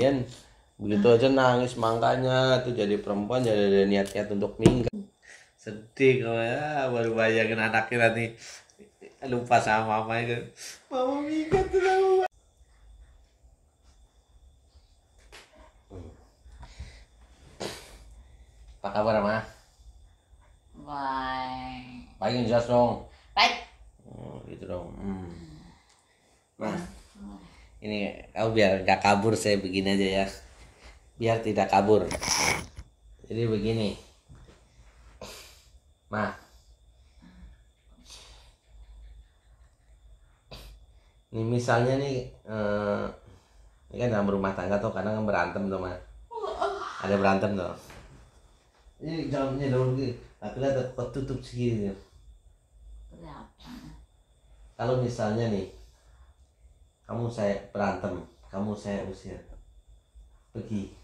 kejadian begitu aja nangis mangkanya tuh jadi perempuan jadi ada niat-niat untuk minggat sedih kok ya baru bayangin anaknya nanti lupa sama mama itu mama minggat tuh apa kabar ma baik baik yang dong baik oh, gitu dong hmm. nah ini oh, biar nggak kabur saya begini aja ya biar tidak kabur jadi begini nah ini misalnya nih eh, ini kan dalam rumah tangga tuh kadang kan berantem tuh mah ada berantem tuh ini jamnya daun gini tapi lihat tutup segini kalau misalnya nih kamu saya berantem kamu saya usir pergi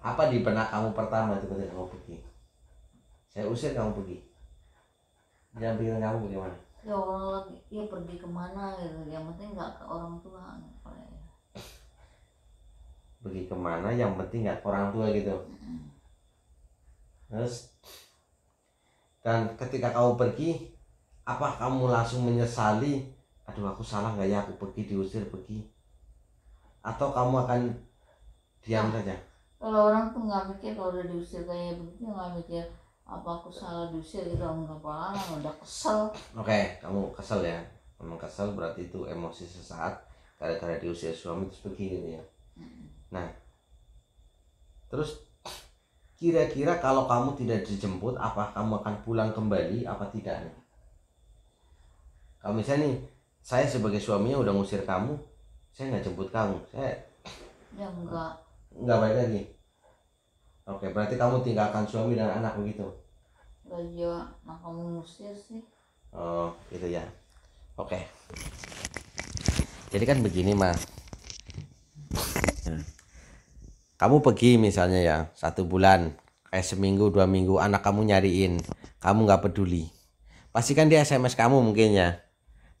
apa di benak kamu pertama itu ketika kamu pergi saya usir kamu pergi dalam pikiran kamu bagaimana ya orang lagi ya pergi kemana gitu yang penting nggak ke orang tua pergi kemana yang penting nggak ke orang tua gitu terus dan ketika kamu pergi apa kamu langsung menyesali aduh aku salah nggak ya aku pergi diusir pergi atau kamu akan diam nah, saja kalau orang tuh nggak mikir kalau udah diusir kayak begitu nggak mikir apa aku salah diusir gitu nggak paham udah kesel oke okay, kamu kesel ya kamu kesel berarti itu emosi sesaat gara-gara diusir suami terus pergi gitu ya nah terus kira-kira kalau kamu tidak dijemput apa kamu akan pulang kembali apa tidak nih kalau misalnya nih saya sebagai suaminya udah ngusir kamu saya nggak jemput kamu saya ya enggak nggak baik lagi oke berarti kamu tinggalkan suami dan anak begitu enggak iya. nah kamu ngusir sih oh gitu ya oke jadi kan begini mah kamu pergi misalnya ya satu bulan kayak seminggu dua minggu anak kamu nyariin kamu nggak peduli pasti kan dia sms kamu mungkin ya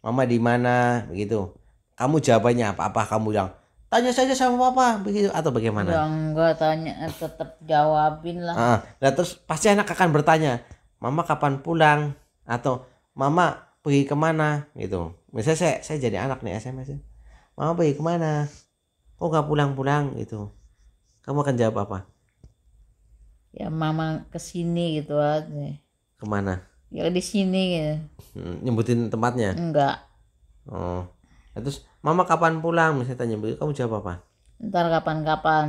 mama di mana begitu kamu jawabannya apa apa kamu bilang tanya saja sama papa begitu atau bagaimana? Ya enggak tanya tetap jawabin lah. Ah, nah, terus pasti anak akan bertanya, mama kapan pulang atau mama pergi kemana gitu. Misalnya saya saya jadi anak nih SMS ya. mama pergi kemana? Kok oh, nggak pulang-pulang gitu? Kamu akan jawab apa? Ya mama kesini gitu aja. Kemana? ya di sini gitu. Hmm, nyebutin tempatnya enggak oh ya, terus mama kapan pulang misalnya tanya begitu kamu jawab apa ntar kapan-kapan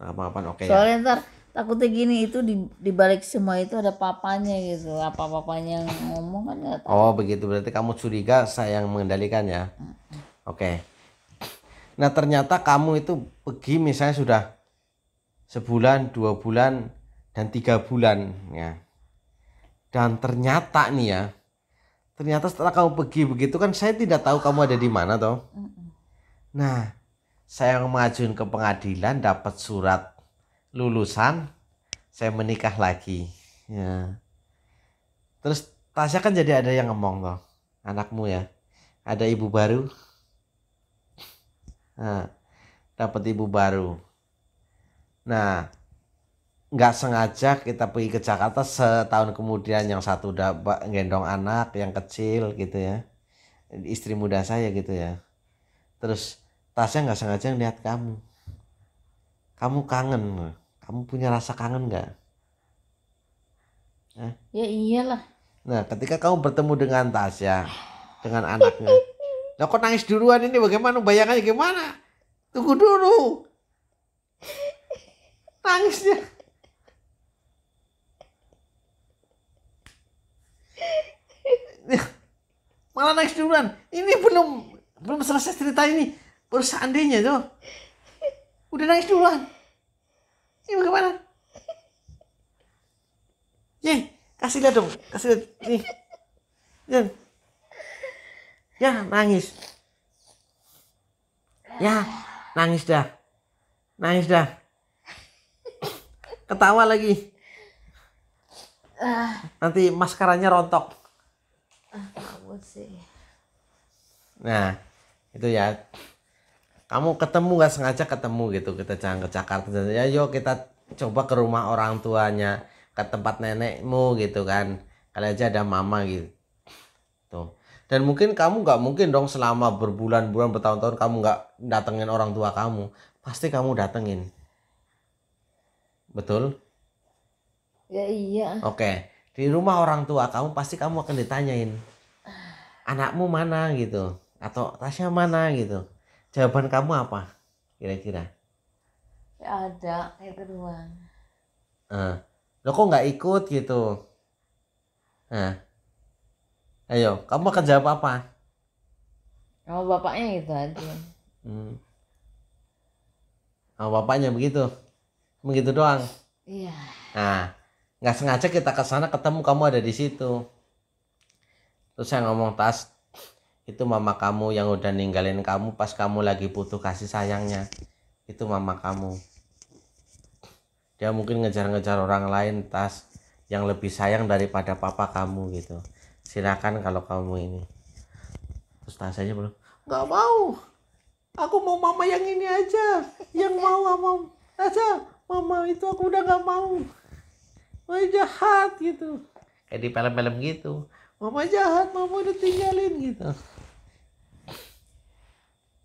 kapan-kapan oke okay, ya. soalnya ya? ntar takutnya gini itu di di balik semua itu ada papanya gitu apa papanya yang ngomong kan nggak tahu oh begitu berarti kamu curiga saya yang mengendalikan ya oke okay. nah ternyata kamu itu pergi misalnya sudah sebulan dua bulan dan tiga bulan ya dan ternyata nih ya, ternyata setelah kamu pergi begitu kan saya tidak tahu kamu ada di mana toh. Nah, saya mengajukan ke pengadilan dapat surat lulusan, saya menikah lagi. Ya. Terus Tasya kan jadi ada yang ngomong toh, anakmu ya, ada ibu baru. Nah, dapat ibu baru. Nah, nggak sengaja kita pergi ke Jakarta setahun kemudian yang satu udah gendong anak yang kecil gitu ya istri muda saya gitu ya terus tasnya nggak sengaja ngeliat kamu kamu kangen kamu punya rasa kangen nggak Hah? ya iyalah nah ketika kamu bertemu dengan Tasya dengan anaknya nah kok nangis duluan ini bagaimana bayangannya gimana tunggu dulu nangisnya malah naik duluan ini belum belum selesai cerita ini baru seandainya tuh udah naik duluan ini bagaimana ye kasih lihat dong kasih lihat nih ya ya nangis ya nangis dah nangis dah ketawa lagi Ah. Nanti maskaranya rontok. Uh, sih. Nah, itu ya. Kamu ketemu gak sengaja ketemu gitu kita jangan ke Jakarta ya yuk kita coba ke rumah orang tuanya ke tempat nenekmu gitu kan kali aja ada mama gitu tuh dan mungkin kamu gak mungkin dong selama berbulan-bulan bertahun-tahun kamu gak datengin orang tua kamu pasti kamu datengin betul Ya iya. Oke. Di rumah orang tua kamu pasti kamu akan ditanyain. Anakmu mana gitu atau Tasya mana gitu. Jawaban kamu apa? Kira-kira? Ya ada, itu doang. Eh. Lo kok nggak ikut gitu? Nah. Ayo, kamu akan jawab apa? Kamu bapaknya gitu aja. Hmm. Oh, bapaknya begitu. Begitu doang. Iya. Nah, nggak sengaja kita ke sana ketemu kamu ada di situ terus saya ngomong tas itu mama kamu yang udah ninggalin kamu pas kamu lagi butuh kasih sayangnya itu mama kamu dia mungkin ngejar-ngejar orang lain tas yang lebih sayang daripada papa kamu gitu silakan kalau kamu ini terus tas aja belum nggak mau aku mau mama yang ini aja yang mau mama aja mama itu aku udah nggak mau mama jahat gitu kayak di film-film gitu mama jahat mama udah tinggalin gitu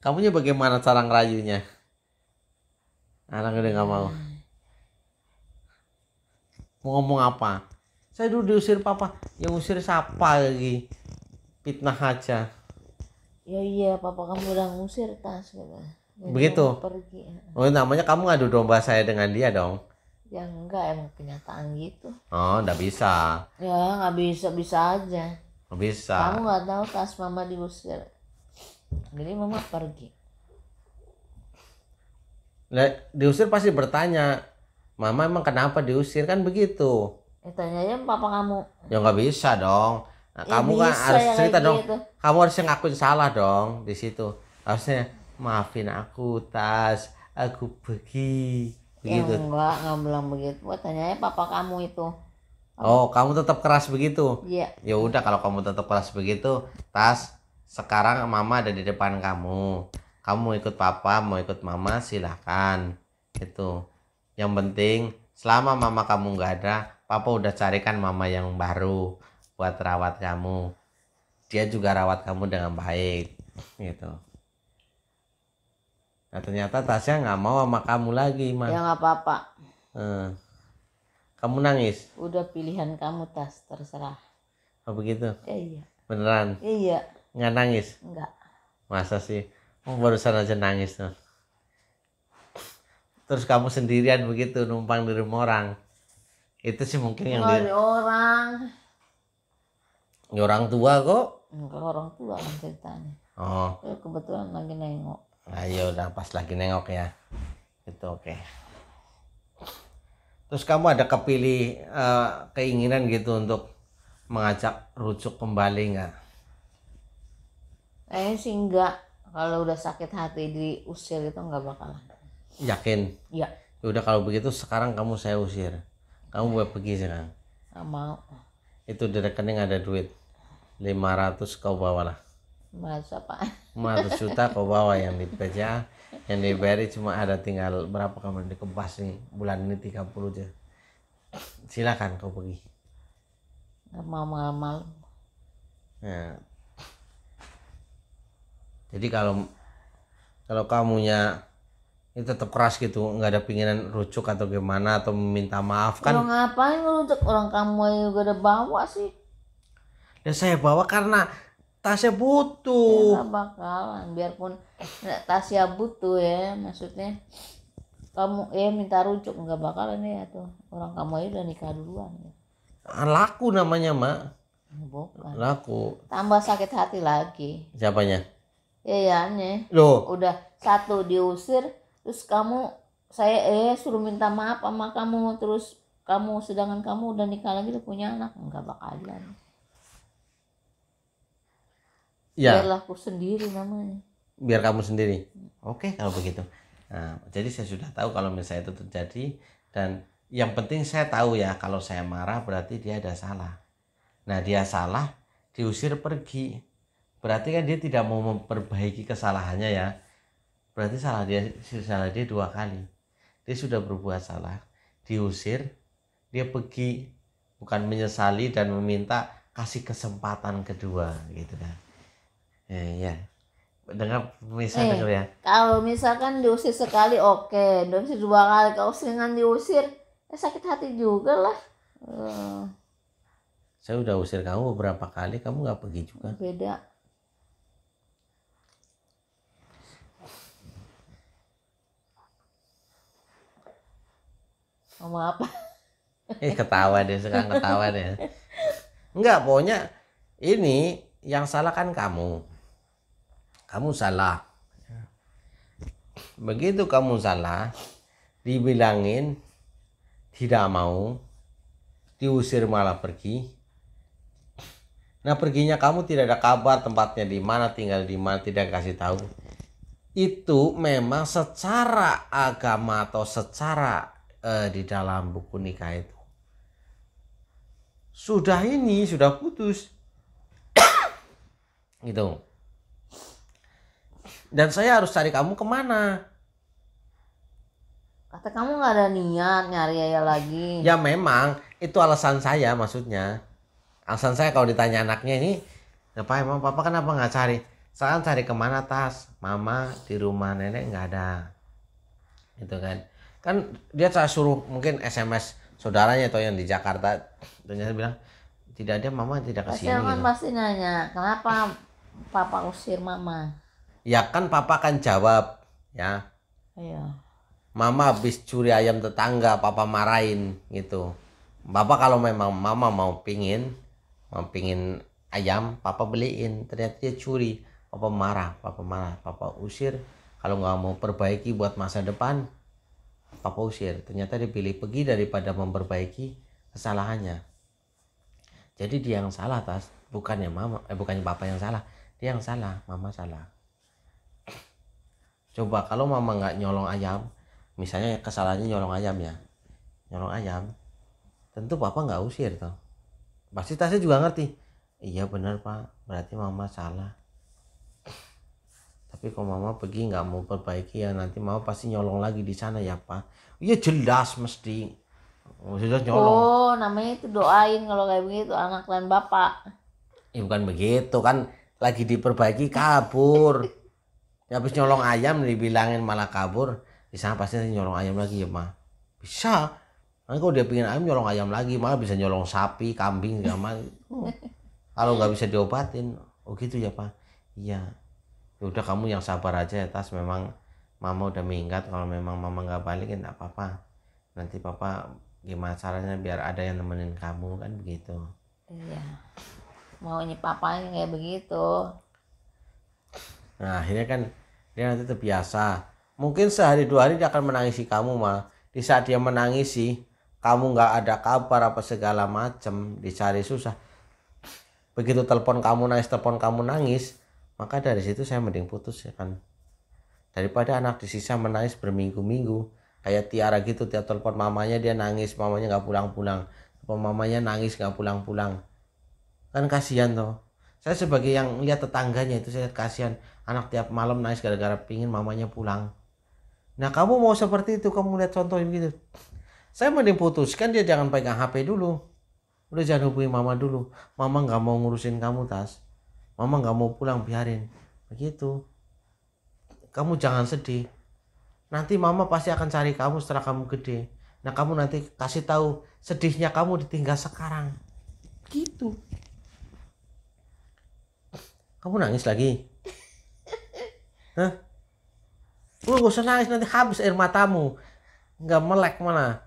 kamunya bagaimana cara ngerayunya anak udah nggak mau mau ngomong apa saya dulu diusir papa yang usir siapa lagi fitnah aja ya iya papa kamu udah ngusir tas gitu begitu pergi oh namanya kamu ngadu domba saya dengan dia dong ya enggak emang kenyataan gitu oh enggak bisa ya enggak bisa bisa aja nggak bisa kamu enggak tahu tas mama diusir jadi mama pergi nah, diusir pasti bertanya mama emang kenapa diusir kan begitu ya, tanya aja papa kamu ya nggak bisa dong nah, ya, kamu kan harus cerita dong gitu. kamu harus ngakuin salah dong di situ harusnya maafin aku tas aku pergi Begitu. Ya, enggak, enggak bilang begitu. Gua tanyanya papa kamu itu. Oh, oh kamu tetap keras begitu? Iya. Ya udah kalau kamu tetap keras begitu, Tas, sekarang mama ada di depan kamu. Kamu mau ikut papa, mau ikut mama, silahkan. Itu. Yang penting selama mama kamu nggak ada, papa udah carikan mama yang baru buat rawat kamu. Dia juga rawat kamu dengan baik. Gitu. Nah ternyata Tasya nggak mau sama kamu lagi, Ma. Ya nggak apa-apa. Hmm. Kamu nangis? Udah pilihan kamu Tas, terserah. Oh begitu? Ya, iya. Beneran? Ya, iya. Nggak nangis? Nggak. Masa sih? Oh, barusan aja nangis tuh. Terus kamu sendirian begitu numpang di rumah orang. Itu sih mungkin yang di... orang. Ya orang tua kok. Enggak orang tua kan ceritanya. Oh. Eh, kebetulan lagi nengok ayo udah pas lagi nengok ya itu oke okay. terus kamu ada kepilih uh, keinginan gitu untuk mengajak rujuk kembali nggak eh sih enggak kalau udah sakit hati diusir itu enggak bakalan yakin ya. ya udah kalau begitu sekarang kamu saya usir kamu boleh pergi sekarang nggak mau itu di rekening ada duit 500 kau bawalah Mahasiswa apaan? Mahasiswa juta ke bawah yang dipecah, ya. yang dibayari cuma ada tinggal berapa kamu dikebas nih bulan ini 30 aja silakan kau pergi mau ngamal nah. Ya. jadi kalau kalau kamunya ini tetap keras gitu nggak ada pinginan rucuk atau gimana atau minta maaf kan kalau ngapain rucuk orang kamu yang udah bawa sih ya saya bawa karena Tasya butuh. Ya, bakalan biarpun eh, Tasya butuh ya maksudnya kamu ya minta rujuk nggak bakalan ya tuh orang kamu aja udah nikah duluan ya. Ah, laku namanya mak. Ya, Bukan. Laku. Tambah sakit hati lagi. Siapanya? Iya ya aneh. Loh. Udah satu diusir terus kamu saya eh suruh minta maaf sama kamu terus kamu sedangkan kamu udah nikah lagi udah punya anak nggak bakalan ya. biarlah aku sendiri namanya biar kamu sendiri oke okay, kalau begitu nah, jadi saya sudah tahu kalau misalnya itu terjadi dan yang penting saya tahu ya kalau saya marah berarti dia ada salah nah dia salah diusir pergi berarti kan dia tidak mau memperbaiki kesalahannya ya berarti salah dia salah dia dua kali dia sudah berbuat salah diusir dia pergi bukan menyesali dan meminta kasih kesempatan kedua gitu kan ya, ya. dengar bisa eh, dengar ya kalau misalkan diusir sekali oke okay. diusir dua kali kalau seringan diusir ya sakit hati juga lah uh. saya udah usir kamu beberapa kali kamu nggak pergi juga beda ngomong apa eh ketawa deh sekarang ketawa deh enggak pokoknya ini yang salah kan kamu kamu salah ya. begitu kamu salah dibilangin tidak mau diusir malah pergi nah perginya kamu tidak ada kabar tempatnya di mana tinggal di mana tidak kasih tahu itu memang secara agama atau secara eh, di dalam buku nikah itu sudah ini sudah putus gitu dan saya harus cari kamu kemana kata kamu nggak ada niat nyari ayah lagi ya memang itu alasan saya maksudnya alasan saya kalau ditanya anaknya ini apa emang papa kenapa nggak cari saya cari kemana tas mama di rumah nenek nggak ada gitu kan kan dia saya suruh mungkin sms saudaranya atau yang di Jakarta ternyata bilang tidak ada mama tidak kesini Pasti kan gitu. pasti nanya kenapa papa usir mama ya kan papa kan jawab ya iya. mama habis curi ayam tetangga papa marahin gitu bapak kalau memang mama mau pingin mau pingin ayam papa beliin ternyata dia curi papa marah papa marah papa usir kalau nggak mau perbaiki buat masa depan papa usir ternyata dia pilih pergi daripada memperbaiki kesalahannya jadi dia yang salah tas bukannya mama eh bukannya papa yang salah dia yang salah mama salah coba kalau mama nggak nyolong ayam misalnya kesalahannya nyolong ayam ya nyolong ayam tentu papa nggak usir toh pasti Tasya juga ngerti iya benar pak berarti mama salah tapi kalau mama pergi nggak mau perbaiki ya nanti mama pasti nyolong lagi di sana ya pak iya jelas mesti oh, sudah nyolong oh namanya itu doain kalau kayak begitu anak dan bapak ya bukan begitu kan lagi diperbaiki kabur ya habis nyolong ayam dibilangin malah kabur di sana pasti nyolong ayam lagi ya mah bisa nanti kalau dia pingin ayam nyolong ayam lagi malah bisa nyolong sapi kambing segala mah? Oh. kalau nggak bisa diobatin oh gitu ya pak iya ya udah kamu yang sabar aja ya tas memang mama udah minggat kalau memang mama nggak balikin ya apa-apa nanti papa gimana caranya biar ada yang nemenin kamu kan begitu iya maunya papanya kayak begitu nah akhirnya kan dia nanti terbiasa mungkin sehari dua hari dia akan menangisi kamu mah. di saat dia menangisi kamu nggak ada kabar apa segala macam dicari susah begitu telepon kamu nangis telepon kamu nangis maka dari situ saya mending putus ya kan daripada anak di sisa menangis berminggu-minggu kayak Tiara gitu tiap telepon mamanya dia nangis mamanya nggak pulang-pulang telepon mamanya nangis nggak pulang-pulang kan kasihan tuh saya sebagai yang lihat tetangganya itu saya lihat kasihan anak tiap malam nangis gara-gara pingin mamanya pulang nah kamu mau seperti itu kamu lihat contoh gitu saya mending putuskan dia jangan pegang HP dulu udah jangan hubungi mama dulu mama nggak mau ngurusin kamu tas mama nggak mau pulang biarin begitu kamu jangan sedih nanti mama pasti akan cari kamu setelah kamu gede nah kamu nanti kasih tahu sedihnya kamu ditinggal sekarang gitu kamu nangis lagi Hah? Lu gak usah nangis nanti habis air matamu Gak melek mana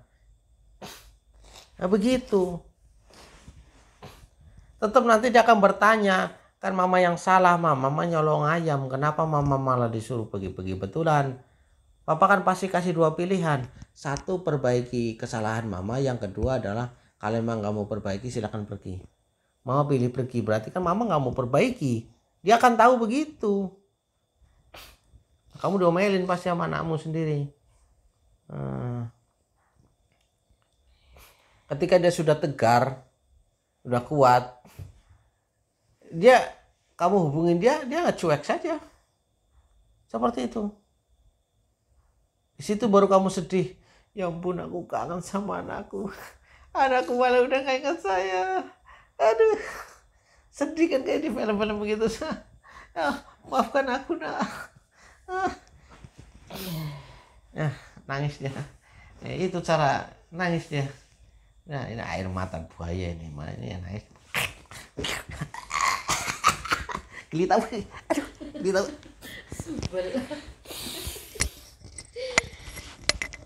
nah, begitu tetap nanti dia akan bertanya kan mama yang salah mama mama nyolong ayam kenapa mama malah disuruh pergi-pergi betulan papa kan pasti kasih dua pilihan satu perbaiki kesalahan mama yang kedua adalah kalau emang gak mau perbaiki silahkan pergi mama pilih pergi berarti kan mama gak mau perbaiki dia akan tahu begitu kamu domelin pasti sama anakmu sendiri eh. ketika dia sudah tegar sudah kuat dia kamu hubungin dia dia nggak cuek saja seperti itu di situ baru kamu sedih ya ampun aku kangen sama anakku anakku malah udah kangen saya aduh sedih kan kayak di film-film begitu oh, maafkan aku nak ah. nah ya, nangisnya ya, itu cara nangisnya nah ini air mata buaya ini mana ini yang nangis tahu aduh tahu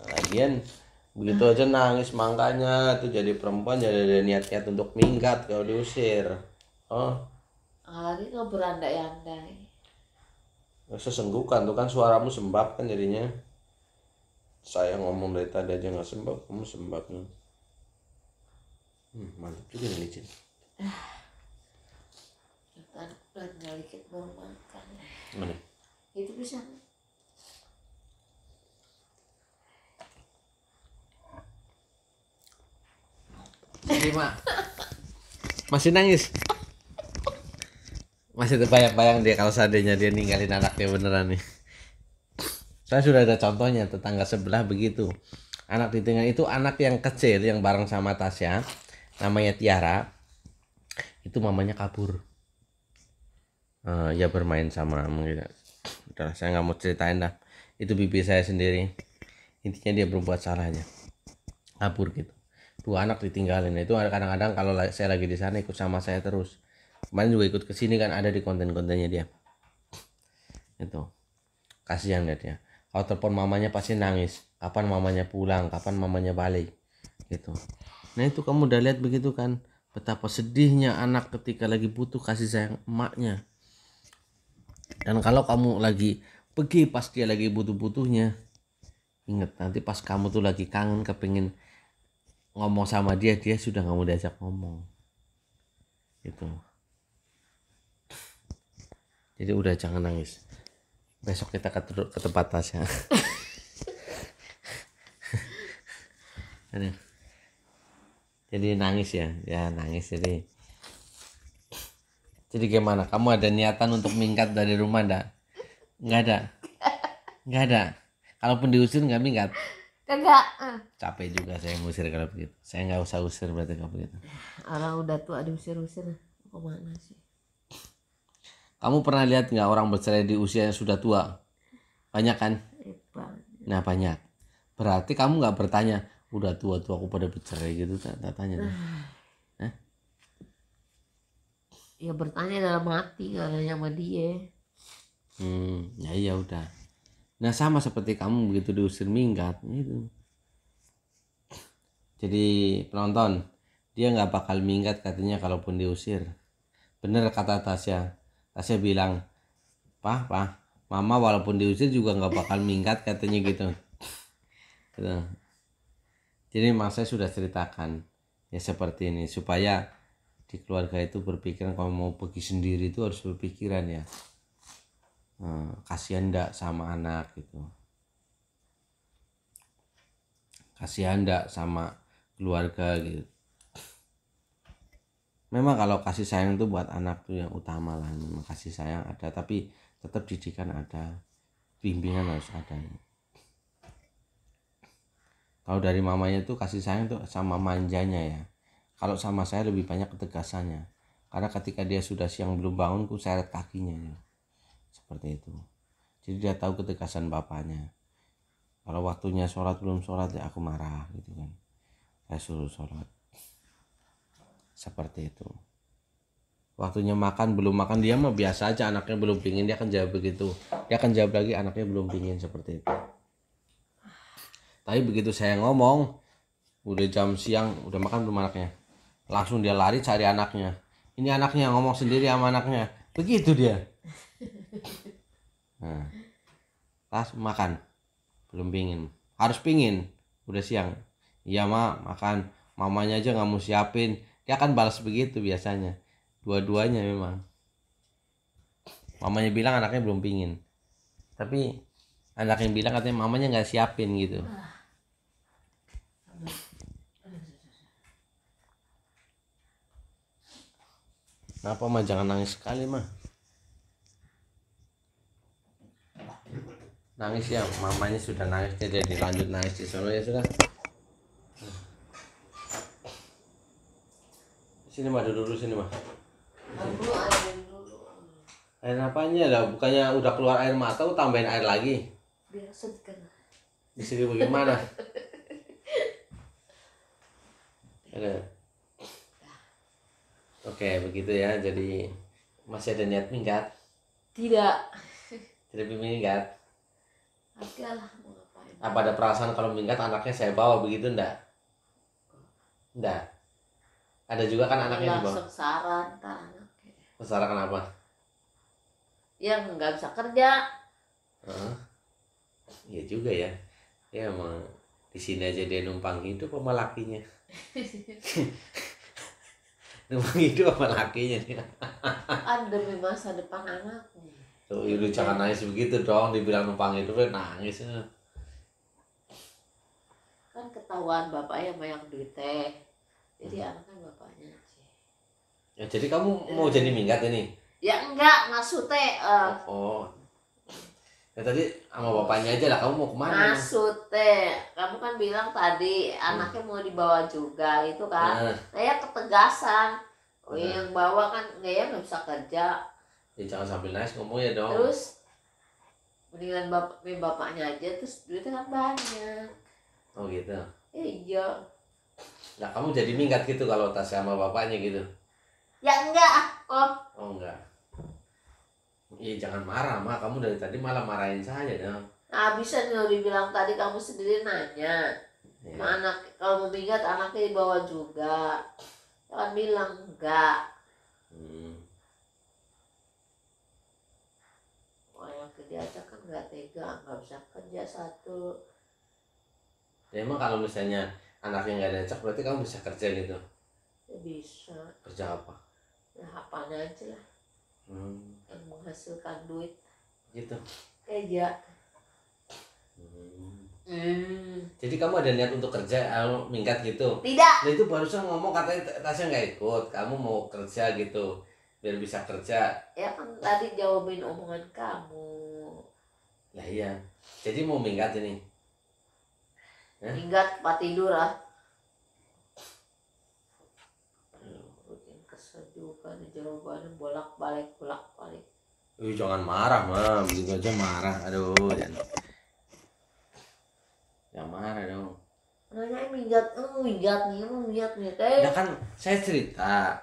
lagian begitu aja nangis makanya tuh jadi perempuan jadi ada niat-niat untuk minggat kalau diusir oh apalagi kalau berandai-andai ya, sesenggukan tuh kan suaramu sembab kan jadinya saya ngomong dari tadi aja nggak sembab kamu sembab hmm, mantap juga nih Cin kan udah tinggal dikit makan mana itu bisa terima masih nangis masih terbayang-bayang dia kalau seandainya dia ninggalin anaknya beneran nih saya sudah ada contohnya tetangga sebelah begitu anak di tengah itu anak yang kecil yang bareng sama Tasya namanya Tiara itu mamanya kabur uh, ya bermain sama mungkin udah saya nggak mau ceritain dah itu bibi saya sendiri intinya dia berbuat salahnya kabur gitu dua anak ditinggalin itu kadang-kadang kalau saya lagi di sana ikut sama saya terus kemarin juga ikut kesini kan ada di konten-kontennya dia itu kasihan lihat ya kalau telepon mamanya pasti nangis kapan mamanya pulang kapan mamanya balik gitu nah itu kamu udah lihat begitu kan betapa sedihnya anak ketika lagi butuh kasih sayang emaknya dan kalau kamu lagi pergi pas dia lagi butuh-butuhnya inget nanti pas kamu tuh lagi kangen kepingin ngomong sama dia dia sudah nggak mau diajak ngomong gitu jadi udah jangan nangis. Besok kita ke, ke tempat tasnya jadi nangis ya, ya nangis jadi. Jadi gimana? Kamu ada niatan untuk minggat dari rumah ndak? enggak ada. enggak ada. Kalaupun diusir enggak minggat. enggak eh. Capek juga saya ngusir kalau begitu. Saya nggak usah usir berarti kalau begitu. Orang udah tua diusir-usir. Kemana sih? Kamu pernah lihat nggak orang bercerai di usia yang sudah tua? Banyak kan? Nah banyak. Berarti kamu nggak bertanya, udah tua tua aku pada bercerai gitu, tak tanya. Nah. Ya bertanya dalam hati kalau sama dia. Hmm, ya iya udah. Nah sama seperti kamu begitu diusir minggat itu. Jadi penonton dia nggak bakal minggat katanya kalaupun diusir. Bener kata Tasya Tasya bilang, "Pah, pah, mama walaupun diusir juga nggak bakal minggat," katanya gitu. gitu. Jadi mas saya sudah ceritakan ya seperti ini supaya di keluarga itu berpikiran kalau mau pergi sendiri itu harus berpikiran ya. Eh, kasihan ndak sama anak gitu. Kasihan ndak sama keluarga gitu memang kalau kasih sayang itu buat anak tuh yang utama lah memang kasih sayang ada tapi tetap didikan ada bimbingan harus ada kalau dari mamanya tuh kasih sayang tuh sama manjanya ya kalau sama saya lebih banyak ketegasannya karena ketika dia sudah siang belum bangun ku seret kakinya ya. seperti itu jadi dia tahu ketegasan bapaknya kalau waktunya sholat belum sholat ya aku marah gitu kan saya suruh sholat seperti itu waktunya makan belum makan dia mah biasa aja anaknya belum pingin dia akan jawab begitu dia akan jawab lagi anaknya belum pingin seperti itu tapi begitu saya ngomong udah jam siang udah makan belum anaknya langsung dia lari cari anaknya ini anaknya ngomong sendiri sama anaknya begitu dia nah, pas makan belum pingin harus pingin udah siang iya mak makan mamanya aja nggak mau siapin dia ya akan balas begitu biasanya dua-duanya memang mamanya bilang anaknya belum pingin tapi anaknya bilang katanya mamanya nggak siapin gitu Kenapa mah jangan nangis sekali mah Nangis ya mamanya sudah nangis jadi lanjut nangis di sana ya sudah Sini mah duduk dulu sini mah. Air apanya lah? Bukannya udah keluar air mata, tambahin air lagi? Biar segar. Kan? Di sini bagaimana? Ada. Oke, begitu ya. Jadi masih ada niat minggat? Tidak. Tidak minggat. Apa ada perasaan kalau minggat anaknya saya bawa begitu ndak? Ndak ada juga kan anaknya di bawah sengsara entar anaknya sengsara kenapa yang nggak bisa kerja Heeh. Iya juga ya ya emang di sini aja dia numpang hidup sama lakinya numpang hidup sama lakinya kan demi masa depan anaknya tuh itu iya, jangan nangis begitu dong dibilang numpang hidup ya nangis kan ketahuan bapaknya sama yang duit teh jadi hmm. anaknya kan bapaknya ya jadi kamu mau jadi minggat ini ya enggak maksudnya uh, oh ya tadi sama bapaknya aja lah kamu mau kemana maksudnya kamu kan bilang tadi anaknya mau dibawa juga itu kan saya nah. nah ya ketegasan oh, nah. yang bawa kan nggak ya, ya nggak bisa kerja ya jangan sambil nangis ngomong ya dong terus mendingan bap bapaknya aja terus duitnya kan banyak oh gitu eh, iya Nah kamu jadi minggat gitu kalau tas sama bapaknya gitu? Ya enggak, ah, oh. Oh enggak. Iya jangan marah mah kamu dari tadi malah marahin saya dong. Nah bisa nih dibilang tadi kamu sendiri nanya. Ya. anak kalau mau minggat anaknya dibawa juga. Jangan bilang enggak. Hmm. Wah oh, yang diajak kan enggak tega, enggak bisa kerja satu. Ya, emang kalau misalnya anaknya nggak ada yang cocok berarti kamu bisa kerja gitu ya, bisa kerja apa ya apa aja lah hmm. yang menghasilkan duit gitu kerja ya. hmm. Hmm. jadi kamu ada niat untuk kerja atau eh, minggat gitu tidak nah, itu barusan ngomong katanya Tasya nggak ikut kamu mau kerja gitu biar bisa kerja ya kan tadi jawabin omongan kamu lah iya jadi mau minggat ini Eh? Minggat pak tidur ah. kesejukan jawabannya bolak balik bolak balik. Ih, jangan marah, Mam. Begitu aja marah. Aduh, jangan. Jangan marah dong. Nanya minggat, eh, minggat eh, nih, emang minggat nih. Ya kan saya cerita.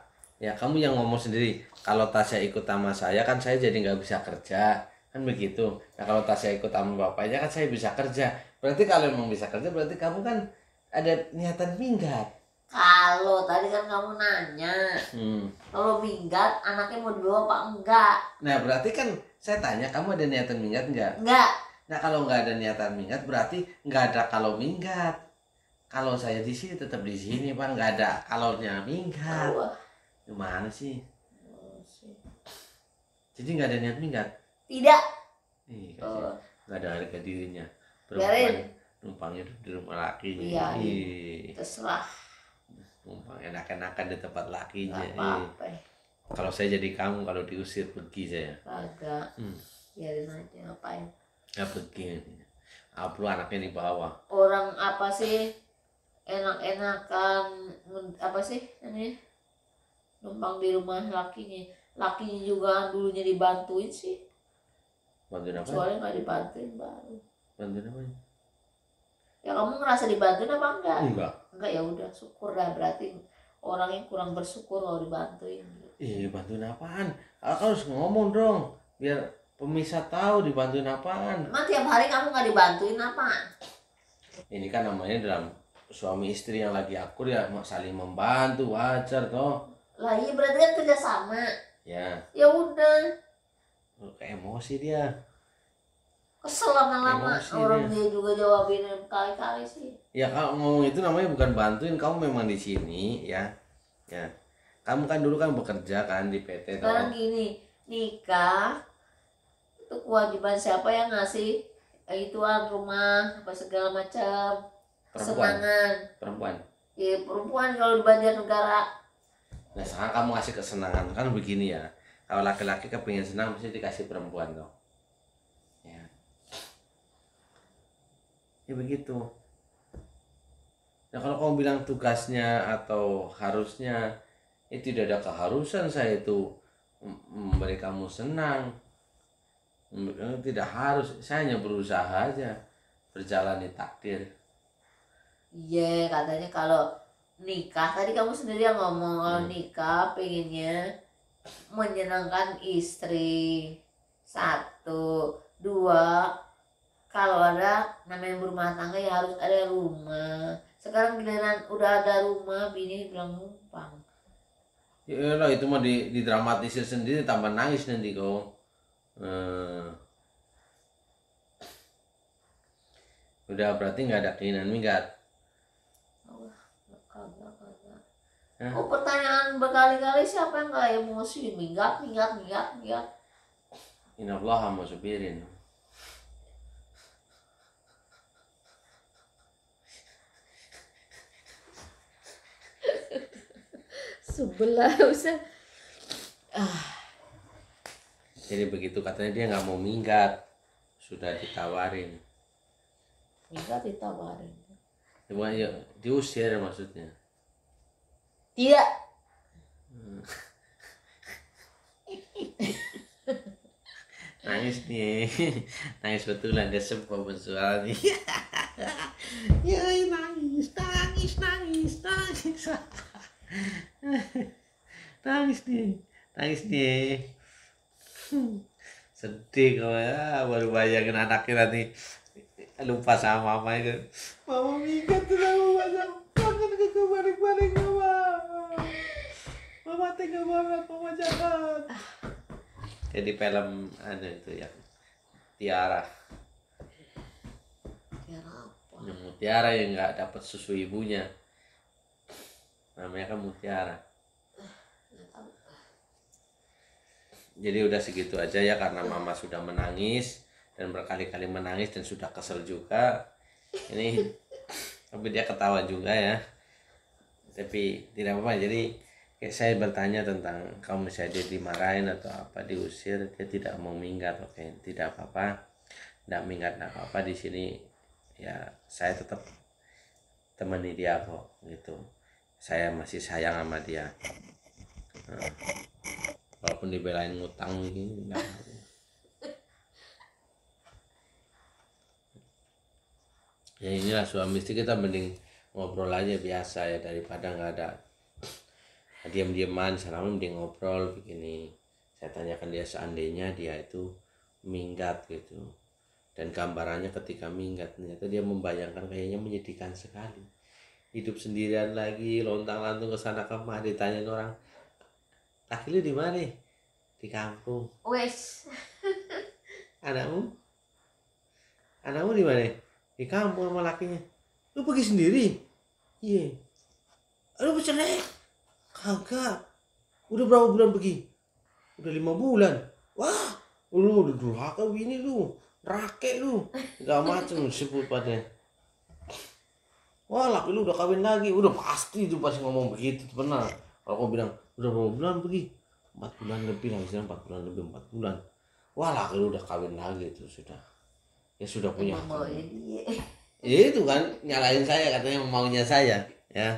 Ya kamu yang ngomong sendiri. Kalau Tasya ikut sama saya kan saya jadi nggak bisa kerja. Kan begitu. Nah kalau Tasya ikut sama bapaknya kan saya bisa kerja Berarti kalau emang bisa kerja berarti kamu kan ada niatan minggat. Kalau tadi kan kamu nanya, hmm. kalau minggat anaknya mau dibawa apa enggak? Nah berarti kan saya tanya kamu ada niatan minggat enggak? Enggak. Nah kalau enggak ada niatan minggat berarti enggak ada kalau minggat. Kalau saya di sini tetap di sini pak enggak ada kalaunya minggat. Gimana oh, sih? Jadi enggak ada niat minggat? Tidak. Iya, Ih, oh. Nggak ada harga dirinya biarin numpangnya di rumah laki iya, iya. terserah numpang enak-enakan di tempat lakinya apa-apa kalau saya jadi kamu kalau diusir pergi saya agak hmm. biarin aja ngapain ya pergi apa anaknya di bawah orang apa sih enak-enakan apa sih ini numpang di rumah lakinya lakinya juga dulunya dibantuin sih bantuin apa soalnya nggak dibantuin baru bantuin apa ya kamu ngerasa dibantuin apa enggak enggak enggak ya udah syukur dah berarti orang yang kurang bersyukur loh dibantuin iya bantuin apaan aku harus ngomong dong biar pemisah tahu dibantuin apaan emang tiap hari kamu nggak dibantuin apa ini kan namanya dalam suami istri yang lagi akur ya saling membantu wajar toh lah iya berarti kan kerjasama ya ya udah emosi dia kesel lama-lama orang dia juga jawabin kali-kali sih ya kalau ngomong itu namanya bukan bantuin kamu memang di sini ya ya kamu kan dulu kan bekerja kan di PT sekarang kan? gini nikah itu kewajiban siapa yang ngasih ituan rumah apa segala macam kesenangan perempuan ya perempuan kalau di negara. nah sekarang kamu ngasih kesenangan kan begini ya kalau laki-laki kepingin senang pasti dikasih perempuan dong ya begitu nah kalau kamu bilang tugasnya atau harusnya ya tidak ada keharusan saya itu memberi kamu senang eh, tidak harus saya hanya berusaha aja berjalani takdir iya yeah, katanya kalau nikah tadi kamu sendiri yang ngomong kalau hmm. nikah pengennya menyenangkan istri satu dua kalau ada namanya berumah tangga ya harus ada rumah sekarang giliran udah ada rumah bini bilang numpang ya lah itu mah di, dramatisnya sendiri tambah nangis nanti kau hmm. udah berarti nggak ada keinginan minggat Hah? Oh pertanyaan berkali-kali siapa yang gak emosi minggat minggat minggat minggat. Allah hama supirin. sebelah usah ah. jadi begitu katanya dia nggak mau minggat sudah ditawarin minggat ditawarin Cuma ya, ya, diusir maksudnya tidak nangis nih nangis betulan dia sebab bersuara nih ya nangis nangis nangis nangis nangis nih nangis nih sedih kau ya baru bayangin anaknya nanti lupa sama mama itu mama minggat tuh mama kangen ke balik balik mama mama tega banget mama jahat jadi film anu itu yang tiara punya mutiara yang nggak dapat susu ibunya namanya kan mutiara jadi udah segitu aja ya karena mama sudah menangis dan berkali-kali menangis dan sudah kesel juga ini tapi dia ketawa juga ya tapi tidak apa-apa jadi kayak saya bertanya tentang kamu misalnya dia dimarahin atau apa diusir dia tidak mau minggat oke tidak apa-apa tidak minggat tidak apa-apa di sini ya saya tetap temani dia kok gitu saya masih sayang sama dia nah, walaupun dibelain ngutang gini nah. ya inilah suami istri kita mending ngobrol aja biasa ya daripada nggak ada diam-diaman selama mending ngobrol begini saya tanyakan dia seandainya dia itu minggat gitu dan gambarannya ketika minggat ternyata dia membayangkan kayaknya menyedihkan sekali hidup sendirian lagi lontang lantung ke sana kemari ditanyain orang laki lu di mana di kampung wes anakmu anakmu di mana di kampung sama lakinya lu pergi sendiri iya yeah. lu bercerai kagak udah berapa bulan pergi udah lima bulan wah lu udah durhaka ini lu rakek lu gak macem sebut pada wah laki lu udah kawin lagi udah pasti itu pasti ngomong begitu pernah kalau kau bilang udah berapa bulan pergi empat bulan lebih lah misalnya empat bulan lebih empat bulan wah laki lu udah kawin lagi itu sudah ya sudah punya ya itu kan nyalain saya katanya maunya saya ya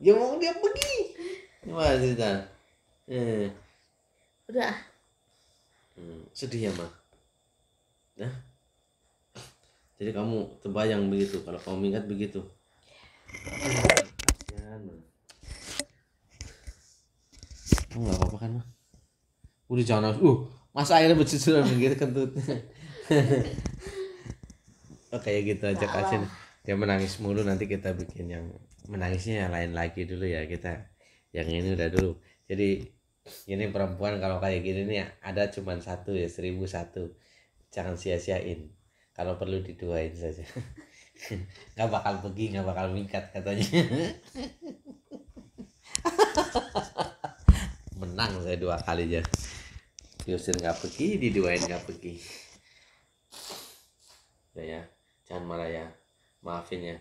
dia ya mau dia pergi wah cerita eh. udah hmm, sedih ya mah ya jadi kamu terbayang begitu kalau kamu ingat begitu kamu nggak apa-apa kan, mah. Udah jangan uh, masa airnya bercucuran begitu kentutnya. oh, kayak gitu aja kasih. Dia menangis mulu nanti kita bikin yang menangisnya yang lain lagi dulu ya kita. Yang ini udah dulu. Jadi ini perempuan kalau kayak gini nih ada cuman satu ya seribu satu jangan sia-siain kalau perlu diduain saja nggak bakal pergi nggak bakal meningkat katanya menang saya dua kali aja diusir nggak pergi diduain nggak pergi ya ya jangan marah ya maafin ya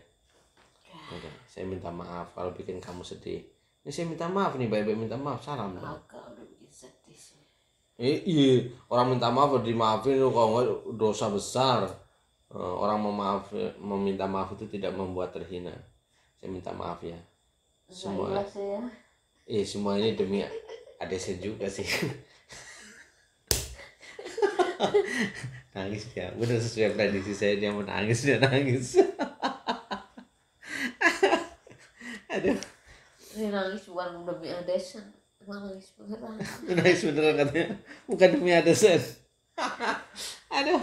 Oke, saya minta maaf kalau bikin kamu sedih ini saya minta maaf nih baik-baik minta maaf salam Oke. Eh, iya, orang minta maaf dimaafin lu kalau enggak dosa besar. Eh, orang memaaf meminta maaf itu tidak membuat terhina. Saya minta maaf ya. Semua. Ya. Eh, iya, semua ini demi ada saya juga sih. nangis ya udah sesuai prediksi saya dia mau nangis dia nangis aduh dia nangis bukan demi Adesan nangis beneran nangis beneran katanya bukan demi ada sen. aduh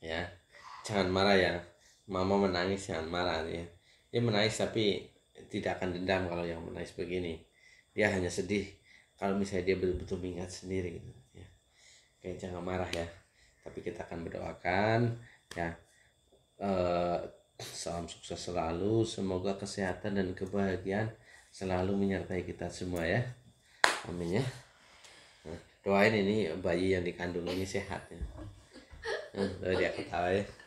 ya jangan marah ya mama menangis jangan marah ya dia menangis tapi tidak akan dendam kalau yang menangis begini dia hanya sedih kalau misalnya dia betul-betul mengingat sendiri gitu, ya kayak jangan marah ya tapi kita akan berdoakan ya eh, Salam sukses selalu, semoga kesehatan dan kebahagiaan selalu menyertai kita semua ya. Amin ya. Nah, doain ini bayi yang dikandung ini sehat ya. Nah, dia ketawa ya.